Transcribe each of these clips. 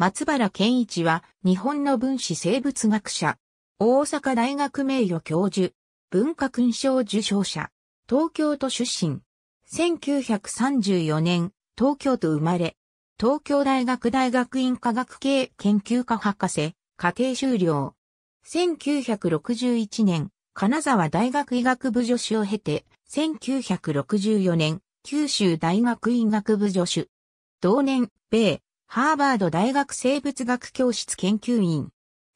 松原健一は日本の分子生物学者、大阪大学名誉教授、文化勲章受賞者、東京都出身、1934年、東京都生まれ、東京大学大学院科学系研究科博士、家庭修了。1961年、金沢大学医学部助手を経て、1964年、九州大学医学部助手。同年、米、ハーバード大学生物学教室研究員。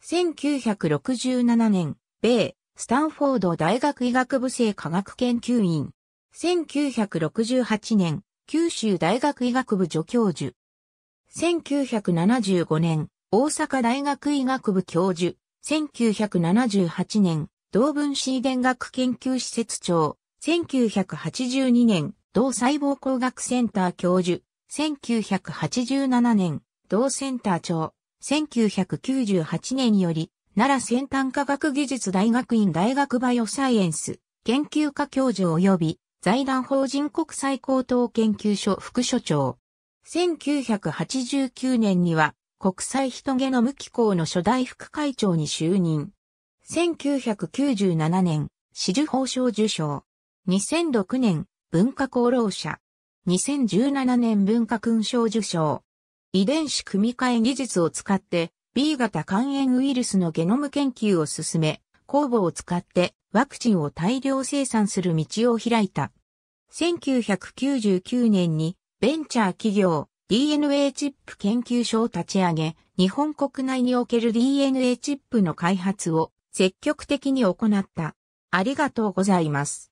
1967年、米、スタンフォード大学医学部生科学研究員。1968年、九州大学医学部助教授。1975年、大阪大学医学部教授。1978年、同分子遺伝学研究施設長。1982年、同細胞工学センター教授。1987年、同センター長、1998年より、奈良先端科学技術大学院大学バイオサイエンス研究科教授及び財団法人国際高等研究所副所長。1989年には国際ヒトゲノム機構の初代副会長に就任。1997年、紫綬褒章受章。2006年、文化功労者。2017年文化勲章受章。遺伝子組み換え技術を使って B 型肝炎ウイルスのゲノム研究を進め、酵母を使ってワクチンを大量生産する道を開いた。1999年にベンチャー企業 DNA チップ研究所を立ち上げ、日本国内における DNA チップの開発を積極的に行った。ありがとうございます。